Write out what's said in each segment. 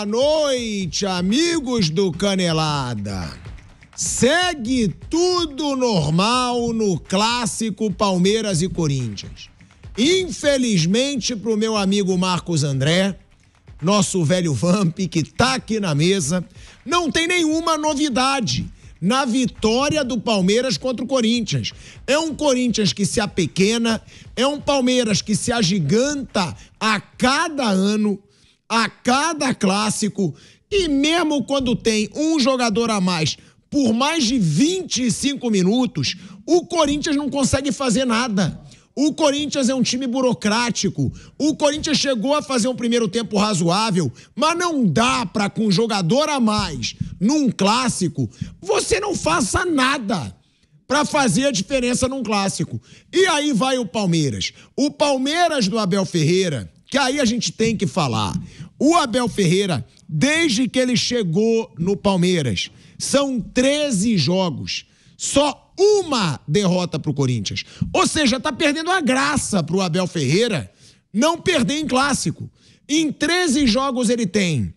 Boa noite, amigos do Canelada. Segue tudo normal no clássico Palmeiras e Corinthians. Infelizmente, para o meu amigo Marcos André, nosso velho Vamp, que está aqui na mesa, não tem nenhuma novidade na vitória do Palmeiras contra o Corinthians. É um Corinthians que se apequena, é um Palmeiras que se agiganta a cada ano a cada clássico. E mesmo quando tem um jogador a mais por mais de 25 minutos, o Corinthians não consegue fazer nada. O Corinthians é um time burocrático. O Corinthians chegou a fazer um primeiro tempo razoável, mas não dá para com um jogador a mais num clássico você não faça nada para fazer a diferença num clássico. E aí vai o Palmeiras. O Palmeiras do Abel Ferreira, que aí a gente tem que falar. O Abel Ferreira, desde que ele chegou no Palmeiras, são 13 jogos. Só uma derrota para o Corinthians. Ou seja, está perdendo a graça para o Abel Ferreira não perder em clássico. Em 13 jogos ele tem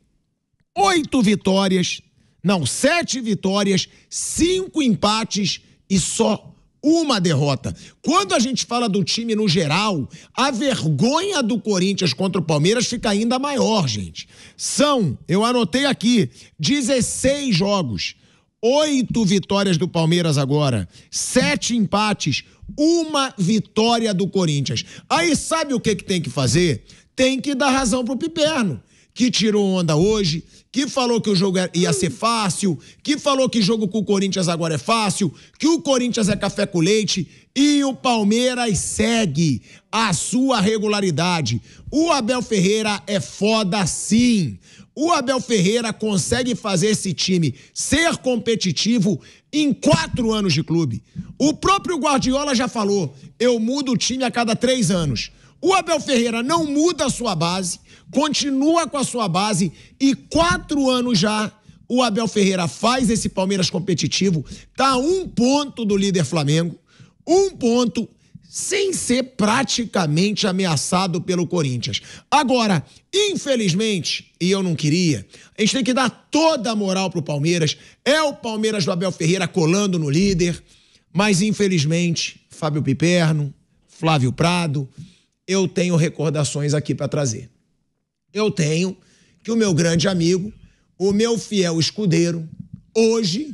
oito vitórias, não, sete vitórias, cinco empates e só uma derrota. Quando a gente fala do time no geral, a vergonha do Corinthians contra o Palmeiras fica ainda maior, gente. São, eu anotei aqui, 16 jogos, oito vitórias do Palmeiras agora, sete empates, uma vitória do Corinthians. Aí sabe o que, que tem que fazer? Tem que dar razão pro Piperno, que tirou onda hoje, que falou que o jogo é, ia ser fácil, que falou que jogo com o Corinthians agora é fácil, que o Corinthians é café com leite e o Palmeiras segue a sua regularidade. O Abel Ferreira é foda sim. O Abel Ferreira consegue fazer esse time ser competitivo em quatro anos de clube. O próprio Guardiola já falou: eu mudo o time a cada três anos. O Abel Ferreira não muda a sua base, continua com a sua base e quatro anos já o Abel Ferreira faz esse Palmeiras competitivo, tá um ponto do líder Flamengo, um ponto sem ser praticamente ameaçado pelo Corinthians. Agora, infelizmente, e eu não queria, a gente tem que dar toda a moral pro Palmeiras. É o Palmeiras do Abel Ferreira colando no líder, mas infelizmente, Fábio Piperno, Flávio Prado, eu tenho recordações aqui para trazer. Eu tenho que o meu grande amigo, o meu fiel escudeiro, hoje,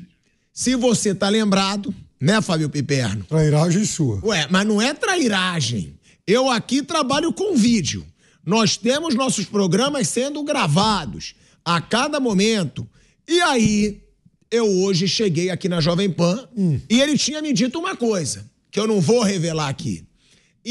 se você tá lembrado, né, Fábio Piperno? Trairagem sua. Ué, mas não é trairagem. Eu aqui trabalho com vídeo. Nós temos nossos programas sendo gravados a cada momento. E aí, eu hoje cheguei aqui na Jovem Pan hum. e ele tinha me dito uma coisa que eu não vou revelar aqui.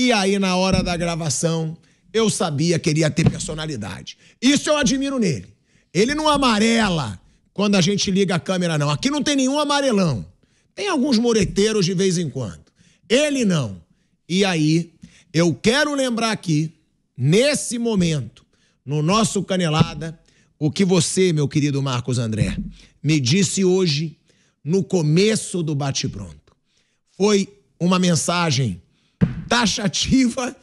E aí, na hora da gravação, eu sabia que ele ia ter personalidade. Isso eu admiro nele. Ele não amarela quando a gente liga a câmera, não. Aqui não tem nenhum amarelão. Tem alguns moreteiros de vez em quando. Ele não. E aí, eu quero lembrar aqui, nesse momento, no nosso Canelada, o que você, meu querido Marcos André, me disse hoje no começo do bate-pronto. Foi uma mensagem taxativa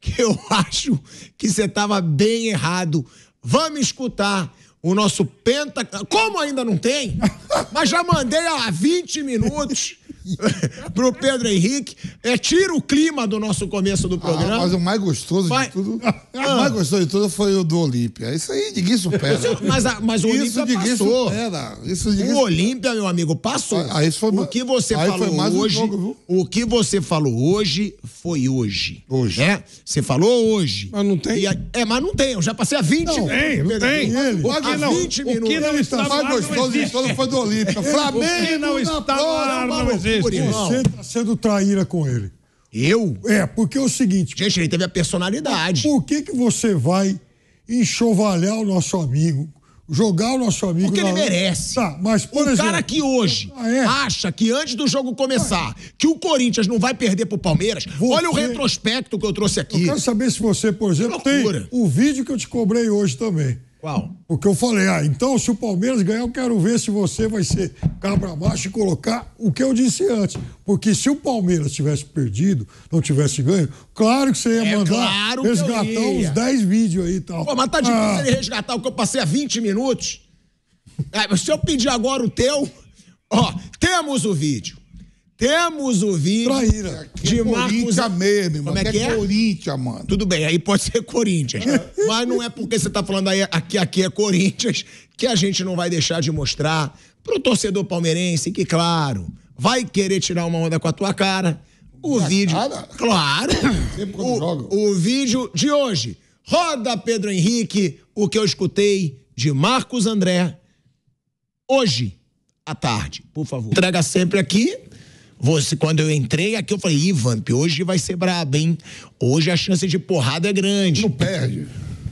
que eu acho que você estava bem errado. Vamos escutar o nosso penta. Como ainda não tem, mas já mandei há 20 minutos. pro Pedro Henrique. É, tira o clima do nosso começo do ah, programa. Ah, mas o mais gostoso Vai... de tudo. Ah. O mais gostoso de tudo foi o do Olímpia. Isso aí ninguém supera. Isso, mas, mas o isso Olímpia passou. Supera. Isso ninguém... O Olímpia, meu amigo, passou. Ah, aí foi... O que você aí falou hoje. Um jogo, o que você falou hoje foi hoje. Hoje. É? Você falou hoje. Mas não tem. A... é, mas não tem. Eu já passei há 20 minutos. Tem, não tem. O, o 20 minutos. O que não está mais gostoso de tudo foi do Olímpia. Flamengo. O que não está no ar não existe vezes você está sendo traíra com ele. Eu? É, porque é o seguinte. Gente, ele teve a personalidade. Por que, que você vai enxovalhar o nosso amigo? Jogar o nosso amigo. Porque ele merece. Tá, mas por o exemplo. O cara que hoje ah, é? acha que antes do jogo começar, ah, que o Corinthians não vai perder pro Palmeiras, você... olha o retrospecto que eu trouxe aqui. Eu quero saber se você, por exemplo, tem o vídeo que eu te cobrei hoje também. Qual? O que eu falei, ah, então se o Palmeiras ganhar, eu quero ver se você vai ser cabra baixo e colocar o que eu disse antes. Porque se o Palmeiras tivesse perdido, não tivesse ganho, claro que você ia é mandar claro resgatar uns 10 vídeos aí e tal. Pô, mas tá difícil ah. ele resgatar o que eu passei há 20 minutos. É, se eu pedir agora o teu, ó, temos o vídeo. Temos o vídeo Traíra. de é Marcos. mesmo, Como é que é, é? Corinthians, mano. Tudo bem, aí pode ser Corinthians. É. Mas não é porque você tá falando aí aqui, aqui é Corinthians que a gente não vai deixar de mostrar pro torcedor palmeirense que, claro, vai querer tirar uma onda com a tua cara. O Minha vídeo. Cara? Claro. O, o vídeo de hoje. Roda, Pedro Henrique, o que eu escutei de Marcos André hoje à tarde, por favor. Entrega sempre aqui você, quando eu entrei aqui, eu falei, Ivan, hoje vai ser brabo, hein? Hoje a chance de porrada é grande. Não perde.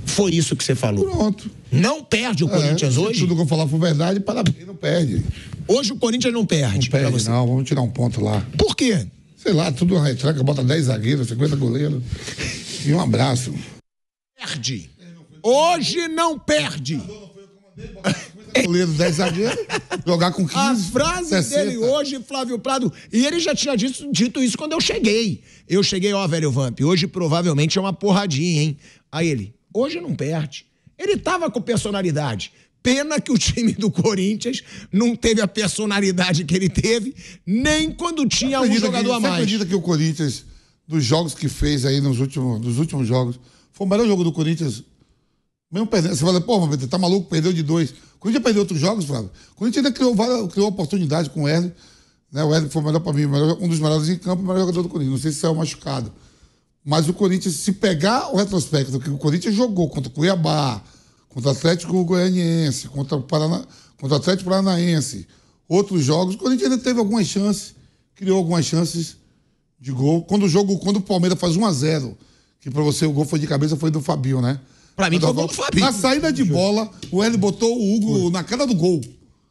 Foi isso que você falou. Pronto. Não perde o é, Corinthians hoje? Tudo que eu falar for verdade, parabéns, não perde. Hoje o Corinthians não perde. Não perde, você. não. Vamos tirar um ponto lá. Por quê? Sei lá, tudo uma retranca, bota 10 zagueiros, 50 goleiros. E um abraço. Perde. Hoje não perde. Toledo, 10 zagueiros, jogar com 15. As frases 60. dele hoje, Flávio Prado, e ele já tinha dito, dito isso quando eu cheguei. Eu cheguei, ó, velho Vamp, hoje provavelmente é uma porradinha, hein? Aí ele, hoje não perde. Ele tava com personalidade. Pena que o time do Corinthians não teve a personalidade que ele teve, nem quando tinha um jogador que, a mais. Você acredita que o Corinthians, dos jogos que fez aí nos últimos, nos últimos jogos, foi o melhor jogo do Corinthians mesmo perdendo. Você fala, pô, Mabeta, tá maluco, perdeu de dois. O Corinthians perdeu outros jogos, Flávio. O Corinthians ainda criou, várias, criou oportunidade com o Hélio. Né? O Hélio foi melhor para mim, melhor, um dos melhores em campo, o melhor jogador do Corinthians. Não sei se saiu machucado. Mas o Corinthians, se pegar o retrospecto que o Corinthians jogou contra o Cuiabá, contra o Atlético Goianiense, contra o, Parana, contra o Atlético Paranaense, outros jogos, o Corinthians ainda teve algumas chances, criou algumas chances de gol. Quando o jogo, quando o Palmeiras faz 1 a 0 que para você o gol foi de cabeça, foi do Fabio né? Pra mim, foi gol do Fabinho. Na saída de bola, o Hélio botou o Hugo na cara do gol.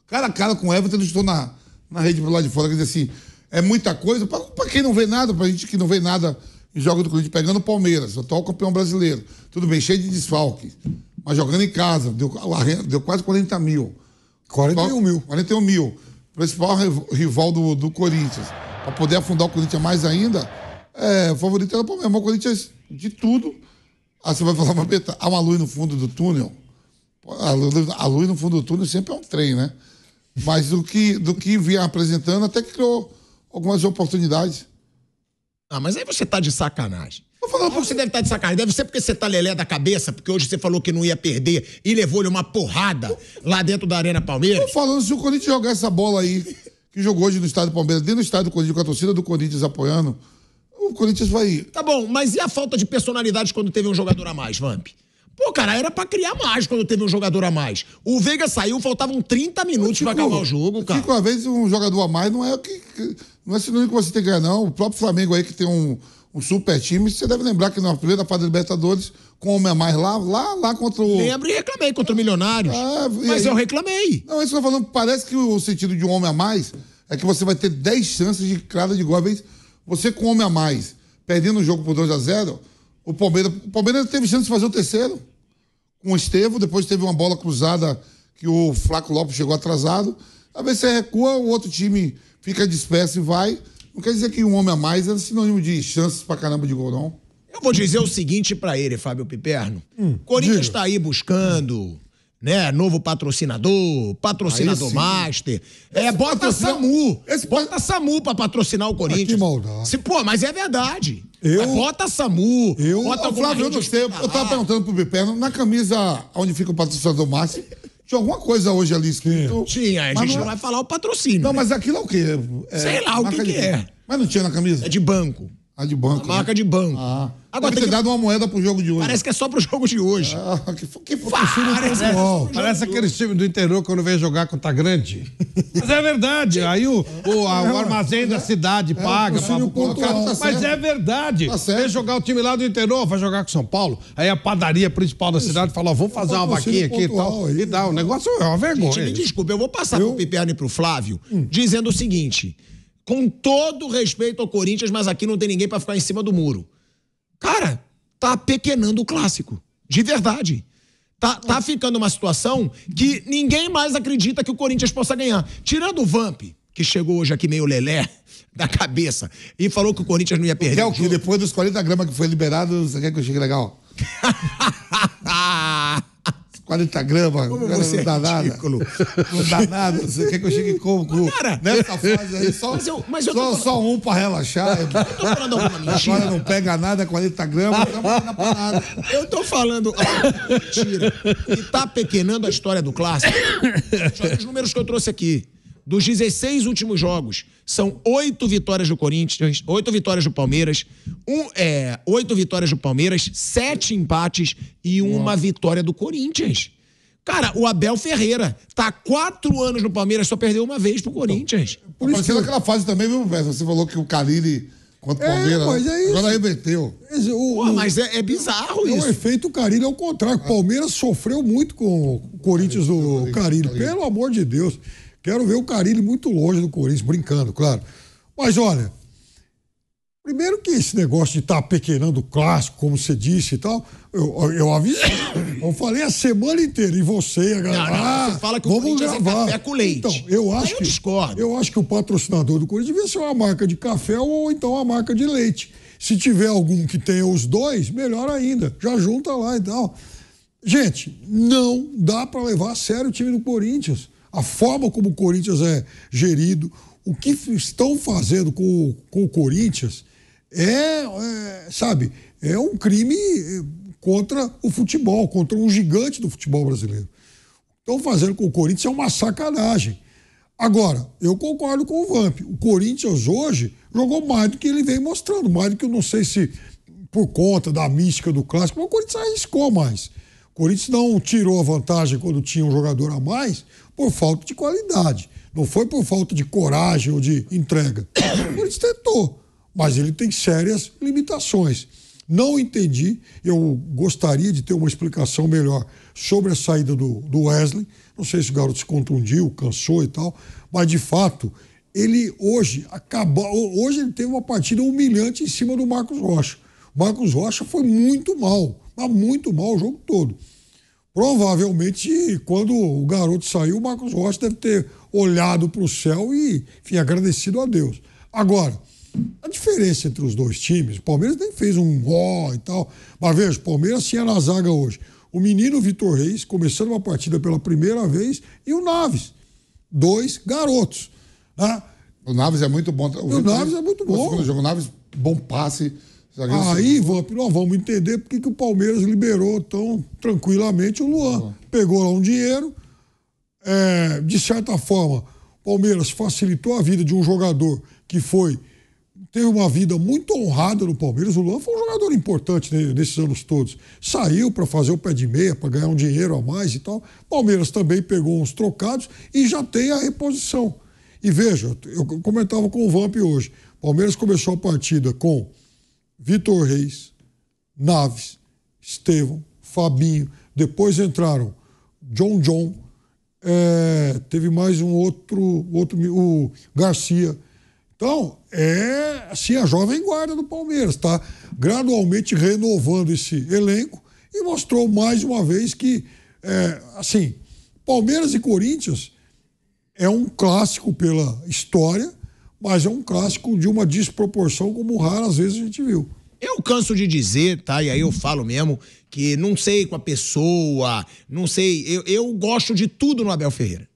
Cara a cara com o Everton, ele estou na, na rede pro lado de fora. Quer dizer assim, é muita coisa. Pra, pra quem não vê nada, pra gente que não vê nada em jogo do Corinthians, pegando o Palmeiras, o atual campeão brasileiro. Tudo bem, cheio de desfalque. Mas jogando em casa, deu, deu quase 40 mil. 41 mil. 41 mil. Principal rival do, do Corinthians. Pra poder afundar o Corinthians mais ainda, é, favorito era o Palmeiras. O Corinthians, de tudo Aí você vai falar, mas Beta, há uma luz no fundo do túnel? A luz, no fundo do túnel sempre é um trem, né? Mas do que, do que vinha apresentando, até que criou algumas oportunidades. Ah, mas aí você tá de sacanagem. Falando, você deve estar tá de sacanagem. Deve ser porque você tá lelé da cabeça, porque hoje você falou que não ia perder e levou-lhe uma porrada lá dentro da Arena Palmeiras. Tô falando, se o Corinthians jogar essa bola aí, que jogou hoje no estádio do Palmeiras, dentro do estádio do Corinthians, com a torcida do Corinthians apoiando, o Corinthians vai. Tá bom, mas e a falta de personalidade quando teve um jogador a mais, Vamp? Pô, cara, era pra criar mais quando teve um jogador a mais. O Veiga saiu, faltavam 30 minutos tipo, pra acabar o jogo, cara. Tipo, às vezes um jogador a mais não é o que. Não é sinônimo que você tem que ganhar, não. O próprio Flamengo aí que tem um, um super time. Você deve lembrar que na primeira fase da Libertadores, com homem a mais lá, lá, lá contra o. Lembro e reclamei contra o Milionários. Ah, mas aí... eu reclamei. Não, isso que eu tô falando, parece que o sentido de um homem a mais é que você vai ter 10 chances de cada de gol. Às vezes você com um homem a mais, perdendo o jogo por 2 a 0 o Palmeiras, o Palmeiras teve chance de fazer o terceiro com o Estevo, depois teve uma bola cruzada que o Flaco Lopes chegou atrasado. Às vezes você é recua, o outro time fica disperso e vai. Não quer dizer que um homem a mais é sinônimo de chances pra caramba de gol, não. Eu vou dizer o seguinte para ele, Fábio Piperno. Hum, Corinthians diga. tá aí buscando né? Novo patrocinador, patrocinador master. É, bota patrocin... SAMU. Esse... Bota SAMU pra patrocinar o Corinthians. que maldade. Se, pô, mas é verdade. Eu, mas bota SAMU. Eu, bota o Flávio, eu gostei. Eu tava ah. perguntando pro Biperno, na camisa onde fica o patrocinador master, tinha alguma coisa hoje ali escrito. Tinha, a gente não, não vai falar o patrocínio. Não, né? mas aquilo é o quê? É, Sei lá o que, que é. Mas não tinha na camisa? É de banco. A de banco. marca né? de banco. Ah. Agora Deve ter que... dado uma moeda pro jogo de hoje. Parece que é só pro jogo de hoje. Ah, que, que parece, é, parece aqueles times do interior quando vem jogar com tá grande. Mas é verdade. Aí o, o, a, o armazém é, da cidade é, é paga é, pra Tá mas é verdade. Tá certo. Vem jogar o time lá do interior, vai jogar com São Paulo. Aí a padaria principal da Isso. cidade fala: ó, vamos fazer uma vaquinha aqui e tal. Aí, é e dá. O negócio é uma vergonha. Gente, me desculpa, eu vou passar eu... pro Piperno e pro Flávio hum. dizendo o seguinte com todo respeito ao Corinthians, mas aqui não tem ninguém para ficar em cima do muro. Cara, tá pequenando o clássico. De verdade. Tá, tá ficando uma situação que ninguém mais acredita que o Corinthians possa ganhar. Tirando o Vamp, que chegou hoje aqui meio lelé da cabeça e falou que o Corinthians não ia perder. que depois dos 40 gramas que foi liberado, você quer que eu chegue legal? 40 gramas, como você não é dá é nada. Ridículo. Não dá nada. Você quer que eu chegue como? Com, cara, nessa fase aí, só, mas eu, mas eu só, só um pra relaxar. Eu tô falando alguma mentira. Agora não pega nada, 40 gramas, não dá pra nada. Eu tô falando mentira. E tá pequenando a história do clássico. Os números que eu trouxe aqui. Dos 16 últimos jogos, são oito vitórias do Corinthians, oito vitórias do Palmeiras, um, é, oito vitórias do Palmeiras, sete empates e uma vitória do Corinthians. Cara, o Abel Ferreira tá quatro anos no Palmeiras, só perdeu uma vez pro Corinthians. Por isso que... naquela fase também, viu, Você falou que o Carilli contra o é, Palmeiras. Mas é isso. Agora reverteu Esse, o, Pô, mas é, é bizarro é, isso. É um efeito Carilho, o contrário. O Palmeiras sofreu muito com o Corinthians do Carilho. Pelo amor de Deus. Quero ver o Carilli muito longe do Corinthians, brincando, claro. Mas olha, primeiro que esse negócio de estar tá pequenando o clássico, como você disse e tal, eu, eu avisei. Eu falei a semana inteira, e você, a galera. Não, não, ah, você fala que o vamos Corinthians é gravar. é café com leite. Então, eu acho. eu que, Eu acho que o patrocinador do Corinthians devia ser uma marca de café ou então uma marca de leite. Se tiver algum que tenha os dois, melhor ainda. Já junta lá e tal. Gente, não dá para levar a sério o time do Corinthians a forma como o Corinthians é gerido, o que estão fazendo com, com o Corinthians é, é, sabe, é um crime eh, contra o futebol, contra um gigante do futebol brasileiro. Estão fazendo com o Corinthians é uma sacanagem. Agora, eu concordo com o Vamp. O Corinthians hoje jogou mais do que ele vem mostrando, mais do que eu não sei se por conta da mística do clássico, mas o Corinthians arriscou mais. O Corinthians não tirou a vantagem quando tinha um jogador a mais, por falta de qualidade. Não foi por falta de coragem ou de entrega. Ele tentou, mas ele tem sérias limitações. Não entendi, eu gostaria de ter uma explicação melhor sobre a saída do, do Wesley. Não sei se o garoto se contundiu, cansou e tal, mas de fato, ele hoje acabou. Hoje ele teve uma partida humilhante em cima do Marcos Rocha. O Marcos Rocha foi muito mal, mas muito mal o jogo todo. Provavelmente, quando o garoto saiu, o Marcos Rocha deve ter olhado para o céu e, enfim, agradecido a Deus. Agora, a diferença entre os dois times, o Palmeiras nem fez um ó e tal, mas veja, o Palmeiras tinha na zaga hoje o menino Vitor Reis, começando uma partida pela primeira vez, e o Naves, dois garotos. Né? O Naves é muito bom. O, o Naves é muito bom. O jogo, o Naves, bom passe Aí, Vamp, nós vamos entender porque que o Palmeiras liberou tão tranquilamente o Luan. Ah. Pegou lá um dinheiro, é, de certa forma, o Palmeiras facilitou a vida de um jogador que foi teve uma vida muito honrada no Palmeiras. O Luan foi um jogador importante nesses anos todos. Saiu para fazer o pé de meia, para ganhar um dinheiro a mais e tal. Palmeiras também pegou uns trocados e já tem a reposição. E veja, eu comentava com o Vamp hoje. Palmeiras começou a partida com Vitor Reis, Naves, Estevão, Fabinho. Depois entraram John John, é, teve mais um outro, outro o Garcia. Então, é assim a jovem guarda do Palmeiras, está gradualmente renovando esse elenco e mostrou mais uma vez que, é, assim, Palmeiras e Corinthians é um clássico pela história mas é um clássico de uma desproporção como raro às vezes a gente viu. Eu canso de dizer, tá? E aí eu falo mesmo que não sei com a pessoa, não sei. Eu, eu gosto de tudo no Abel Ferreira.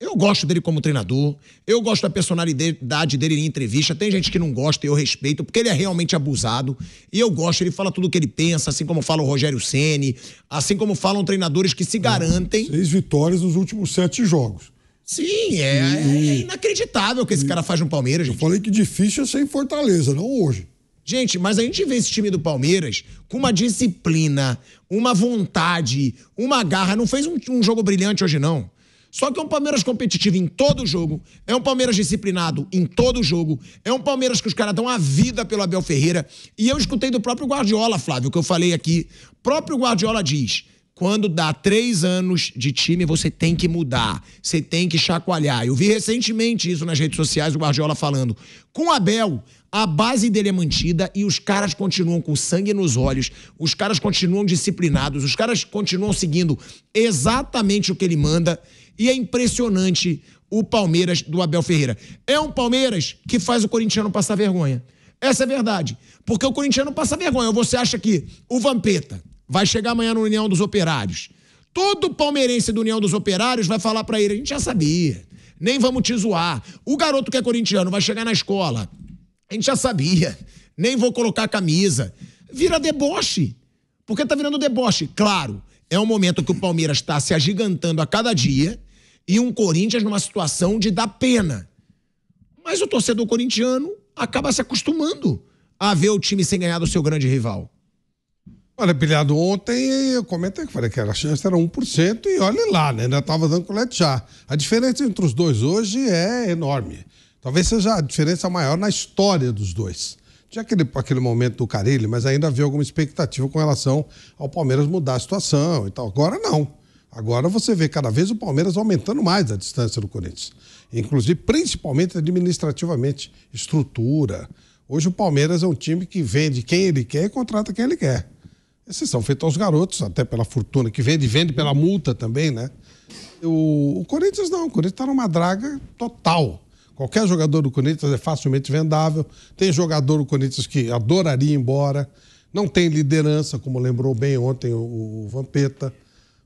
Eu gosto dele como treinador, eu gosto da personalidade dele em entrevista. Tem gente que não gosta e eu respeito, porque ele é realmente abusado. E eu gosto, ele fala tudo o que ele pensa, assim como fala o Rogério Ceni, assim como falam treinadores que se é, garantem. Seis vitórias nos últimos sete jogos. Sim, é, e... é inacreditável o que esse e... cara faz no Palmeiras. Gente. Eu falei que difícil é ser em Fortaleza, não hoje. Gente, mas a gente vê esse time do Palmeiras com uma disciplina, uma vontade, uma garra. Não fez um, um jogo brilhante hoje, não. Só que é um Palmeiras competitivo em todo jogo, é um Palmeiras disciplinado em todo jogo, é um Palmeiras que os caras dão a vida pelo Abel Ferreira. E eu escutei do próprio Guardiola, Flávio, que eu falei aqui. O próprio Guardiola diz: quando dá três anos de time, você tem que mudar, você tem que chacoalhar. Eu vi recentemente isso nas redes sociais, o Guardiola falando. Com Abel, a base dele é mantida e os caras continuam com sangue nos olhos, os caras continuam disciplinados, os caras continuam seguindo exatamente o que ele manda. E é impressionante o Palmeiras do Abel Ferreira. É um Palmeiras que faz o corintiano passar vergonha. Essa é a verdade. Porque o corintiano passa vergonha. Você acha que o Vampeta vai chegar amanhã na União dos Operários. Todo palmeirense do União dos Operários vai falar para ele: a gente já sabia, nem vamos te zoar. O garoto que é corintiano vai chegar na escola: a gente já sabia, nem vou colocar camisa. Vira deboche. Porque tá virando deboche. Claro, é um momento que o Palmeiras está se agigantando a cada dia e um Corinthians numa situação de dar pena. Mas o torcedor corintiano acaba se acostumando a ver o time sem ganhar do seu grande rival. Olha, pilhado ontem, eu comentei que falei que era, a chance era 1%, e olha lá, né? Ainda estava dando colete já. A diferença entre os dois hoje é enorme. Talvez seja a diferença maior na história dos dois. Tinha aquele, aquele momento do Carilho, mas ainda havia alguma expectativa com relação ao Palmeiras mudar a situação e tal. Agora não. Agora você vê cada vez o Palmeiras aumentando mais a distância do Corinthians. Inclusive, principalmente administrativamente, estrutura. Hoje o Palmeiras é um time que vende quem ele quer e contrata quem ele quer. Esses são feitos aos garotos, até pela fortuna que vende, vende pela multa também, né? O, o Corinthians não, o Corinthians está numa draga total. Qualquer jogador do Corinthians é facilmente vendável. Tem jogador do Corinthians que adoraria ir embora. Não tem liderança, como lembrou bem ontem o, o Vampeta.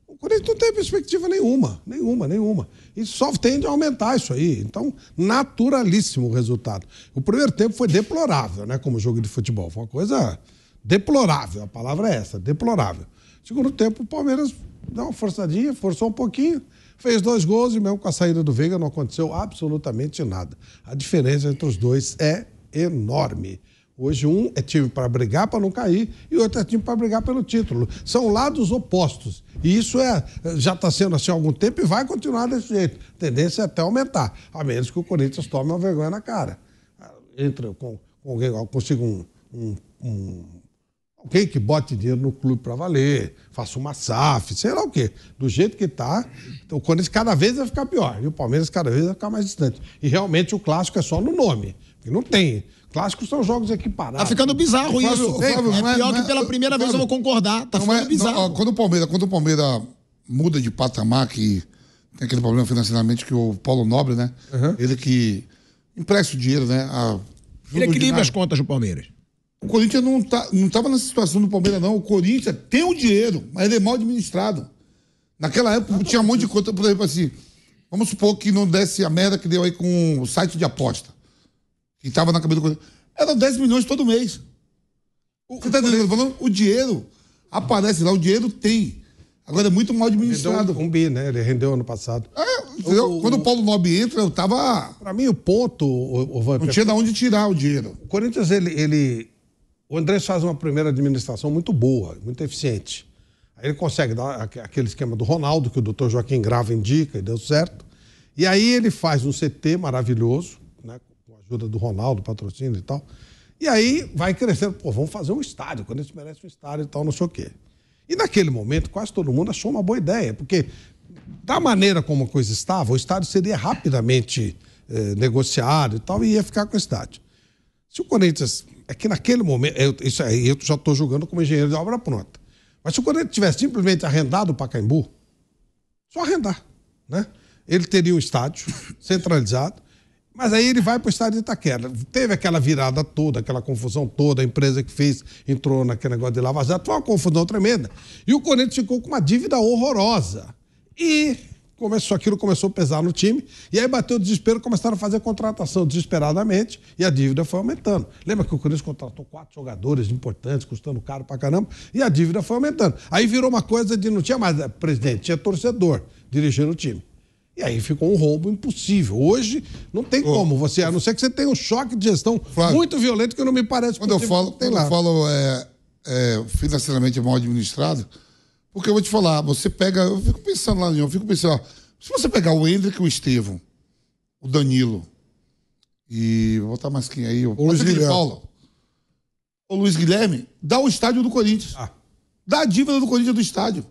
O Corinthians não tem perspectiva nenhuma, nenhuma, nenhuma. E só tende a aumentar isso aí. Então, naturalíssimo o resultado. O primeiro tempo foi deplorável, né? Como jogo de futebol. Foi uma coisa Deplorável, a palavra é essa, deplorável. Segundo tempo, o Palmeiras deu uma forçadinha, forçou um pouquinho, fez dois gols e mesmo com a saída do Veiga não aconteceu absolutamente nada. A diferença entre os dois é enorme. Hoje um é time para brigar para não cair e outro é time para brigar pelo título. São lados opostos. E isso é, já está sendo assim há algum tempo e vai continuar desse jeito. A tendência é até aumentar, a menos que o Corinthians tome uma vergonha na cara. Ah, entra com, alguém consiga um, um, um Alguém que bote dinheiro no clube para valer, faça uma SAF, sei lá o quê. Do jeito que está, o Corinthians cada vez vai ficar pior. E o Palmeiras cada vez vai ficar mais distante. E realmente o clássico é só no nome. Porque não tem. Clássicos são jogos equiparados. Tá ficando bizarro Flávio, isso. Flávio, Flávio, é, é, pior é, que pela primeira vez eu vou concordar. Tá ficando é, bizarro. Não, quando, o Palmeiras, quando o Palmeiras muda de patamar, que tem aquele problema financeiramente que o Paulo Nobre, né? Uhum. Ele que empresta o dinheiro, né? A, Ele equilibra as contas do Palmeiras. O Corinthians não tá, não estava nessa situação do Palmeiras, não. O Corinthians tem o dinheiro, mas ele é mal administrado. Naquela época tinha um monte de conta, por exemplo, assim. Vamos supor que não desse a merda que deu aí com o site de aposta. Que estava na cabeça do Corinthians. Eram 10 milhões todo mês. O, que está entendendo? Falando, o dinheiro aparece lá, o dinheiro tem. Agora é muito mal administrado. Rendeu um bi, né? Ele rendeu ano passado. É, o, Quando o Paulo Nobre entra, eu tava. Pra mim, o ponto. O, o... Não tinha de onde tirar o dinheiro. O Corinthians, ele, ele o Andrés faz uma primeira administração muito boa, muito eficiente. Aí ele consegue dar aquele esquema do Ronaldo, que o doutor Joaquim Grava indica, e deu certo. E aí ele faz um CT maravilhoso, né, com a ajuda do Ronaldo, patrocínio e tal. E aí vai crescendo, pô, vamos fazer um estádio, quando eles merece um estádio e tal, não sei o quê. E naquele momento, quase todo mundo achou uma boa ideia, porque da maneira como a coisa estava, o estádio seria rapidamente eh, negociado e tal, e ia ficar com o estádio. Se o Corinthians é que naquele momento, eu, isso aí eu já estou julgando como engenheiro de obra pronta. Mas se o Corinthians tivesse simplesmente arrendado o Pacaembu, só arrendar, né? Ele teria um estádio centralizado, mas aí ele vai para o estádio de Itaquera. Teve aquela virada toda, aquela confusão toda, a empresa que fez entrou naquele negócio de Lava Jato, foi uma confusão tremenda. E o Corinthians ficou com uma dívida horrorosa. E começou, aquilo começou a pesar no time, e aí bateu o desespero, começaram a fazer contratação desesperadamente e a dívida foi aumentando. Lembra que o Corinthians contratou quatro jogadores importantes, custando caro pra caramba, e a dívida foi aumentando. Aí virou uma coisa de não tinha mais né, presidente, tinha torcedor dirigindo o time. E aí ficou um rombo impossível. Hoje não tem como você, a não ser que você tenha um choque de gestão Flávio, muito violento que não me parece Quando eu falo, quando eu falo é, é, financeiramente mal administrado, porque eu vou te falar, você pega. Eu fico pensando lá, eu fico pensando. Ó, se você pegar o Hendrick, o Estevam, o Danilo, e vou botar mais quem aí? O Luiz Guilherme. Paulo, o Luiz Guilherme, dá o estádio do Corinthians. Ah. Dá a dívida do Corinthians do estádio.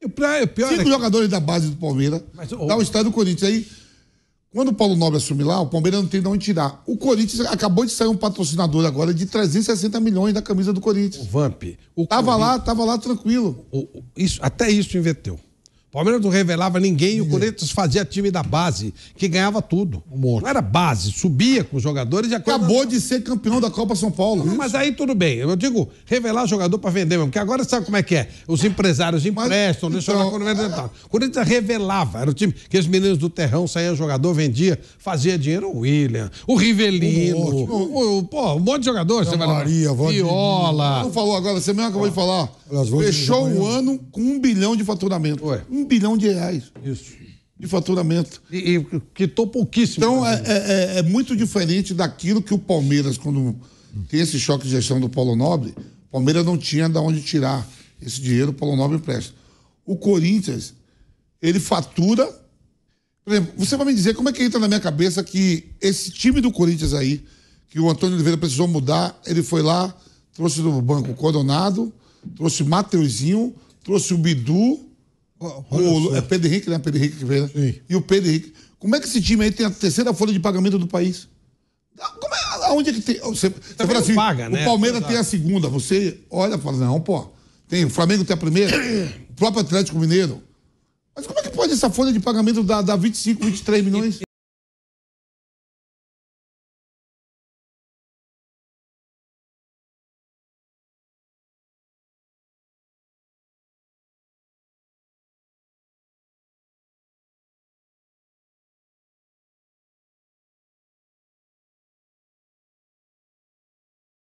E pra, pior Cinco é que... jogadores da base do Palmeiras, Mas, ou... dá o estádio do Corinthians. Aí quando o Paulo Nobre assumir lá, o Palmeiras não tem de onde tirar. O Corinthians acabou de sair um patrocinador agora de 360 milhões da camisa do Corinthians. O Vamp. O tava lá, tava lá tranquilo. O, o, isso, até isso inverteu. Palmeiras não revelava ninguém e o Corinthians fazia time da base, que ganhava tudo. Não era base, subia com os jogadores e Acabou de ser campeão da Copa São Paulo. Não, mas aí tudo bem. Eu digo, revelar jogador para vender mesmo, porque agora sabe como é que é? Os empresários emprestam, mas, deixam então, lá quando O tá. Corinthians revelava, era o time que os meninos do terrão saíam jogador, vendia, fazia dinheiro o William, o Rivelino, um monte, o, o, pô, um monte de jogador. Você Maria, vai... Viola. Não falou agora, você mesmo acabou de falar. Fechou o ano com um bilhão de faturamento. Ué um bilhão de reais Isso. de faturamento. E, e quitou pouquíssimo. Então, é, é, é, é, muito diferente daquilo que o Palmeiras, quando tem esse choque de gestão do Paulo Nobre, o Palmeiras não tinha de onde tirar esse dinheiro, o Paulo Nobre empresta. O Corinthians, ele fatura. Por exemplo, você vai me dizer como é que entra na minha cabeça que esse time do Corinthians aí, que o Antônio Oliveira precisou mudar, ele foi lá, trouxe do banco o Coronado, trouxe Mateuzinho, trouxe o Bidu, o, é Pedro Henrique, né? Pedro Henrique que veio, né? Sim. E o Pedro Henrique. Como é que esse time aí tem a terceira folha de pagamento do país? Ah, como é, aonde é que tem? Você, você fala assim, paga, o né? Palmeiras tem a segunda. Você olha e fala, não, pô. Tem, o Flamengo tem a primeira, o próprio Atlético Mineiro. Mas como é que pode essa folha de pagamento dar, dar 25, 23 milhões?